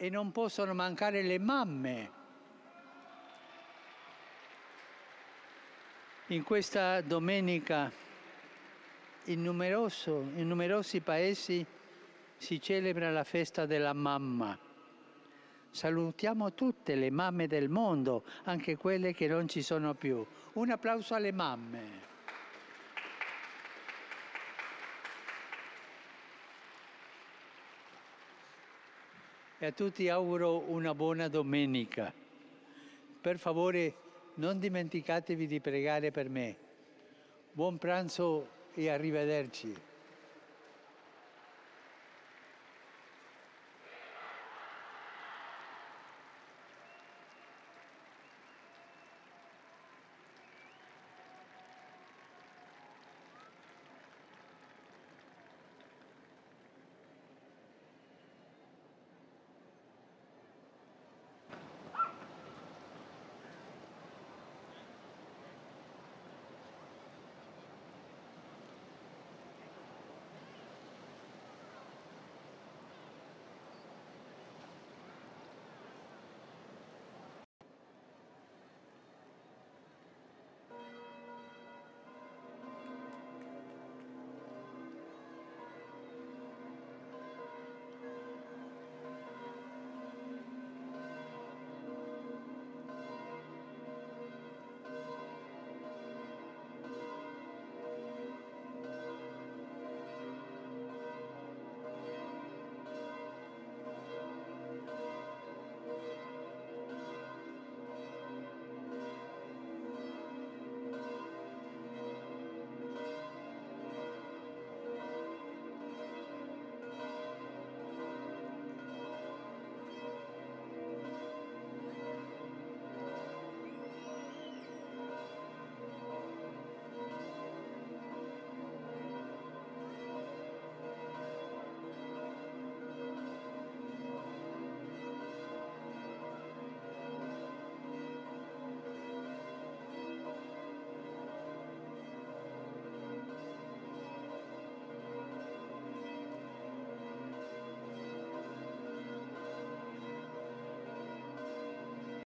e non possono mancare le mamme. In questa domenica in, numeroso, in numerosi paesi si celebra la festa della mamma. Salutiamo tutte le mamme del mondo, anche quelle che non ci sono più. Un applauso alle mamme. e a tutti auguro una buona domenica. Per favore non dimenticatevi di pregare per me. Buon pranzo e arrivederci.